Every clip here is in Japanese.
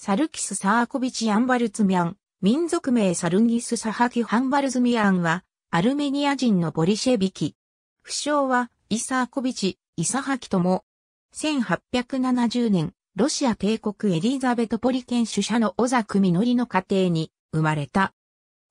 サルキス・サーコビチ・アンバルツミアン、民族名サルギス・サハキ・ハンバルズミアンは、アルメニア人のボリシェビキ。負傷は、イサーコビチ、イサハキとも、1870年、ロシア帝国エリザベトポリケン主社の小ノリの家庭に生まれた。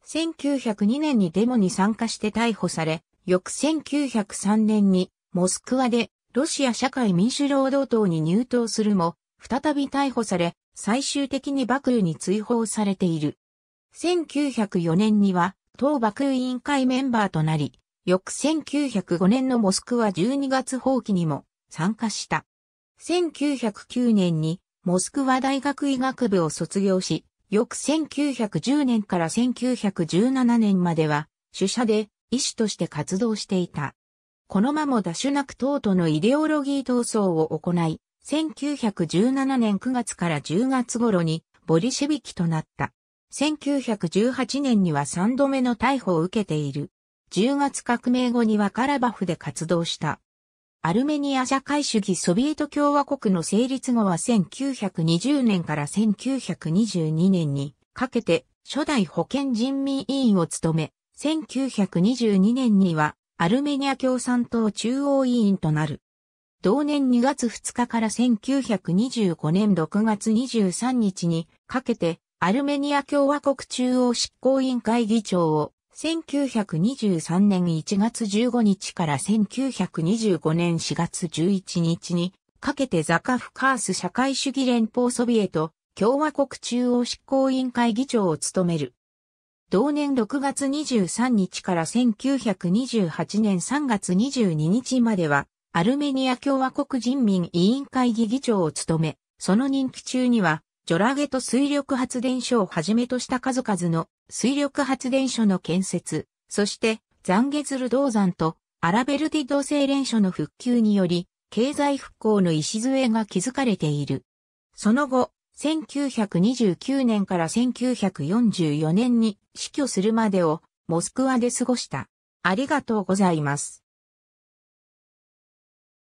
1902年にデモに参加して逮捕され、翌1903年にモスクワでロシア社会民主労働党に入党するも、再び逮捕され、最終的に幕府に追放されている。1904年には、当幕府委員会メンバーとなり、翌1905年のモスクワ12月放棄にも参加した。1909年にモスクワ大学医学部を卒業し、翌1910年から1917年までは、主者で医師として活動していた。この間もダシュナク党とのイデオロギー闘争を行い、1917年9月から10月頃にボリシェビキとなった。1918年には3度目の逮捕を受けている。10月革命後にはカラバフで活動した。アルメニア社会主義ソビエト共和国の成立後は1920年から1922年にかけて初代保健人民委員を務め、1922年にはアルメニア共産党中央委員となる。同年2月2日から1925年6月23日にかけてアルメニア共和国中央執行委員会議長を1923年1月15日から1925年4月11日にかけてザカフカース社会主義連邦ソビエト共和国中央執行委員会議長を務める。同年6月23日から1928年3月22日まではアルメニア共和国人民委員会議議長を務め、その任期中には、ジョラゲと水力発電所をはじめとした数々の水力発電所の建設、そしてザンゲズル銅山とアラベルディ銅製連所の復旧により、経済復興の礎が築かれている。その後、1929年から1944年に死去するまでをモスクワで過ごした。ありがとうございます。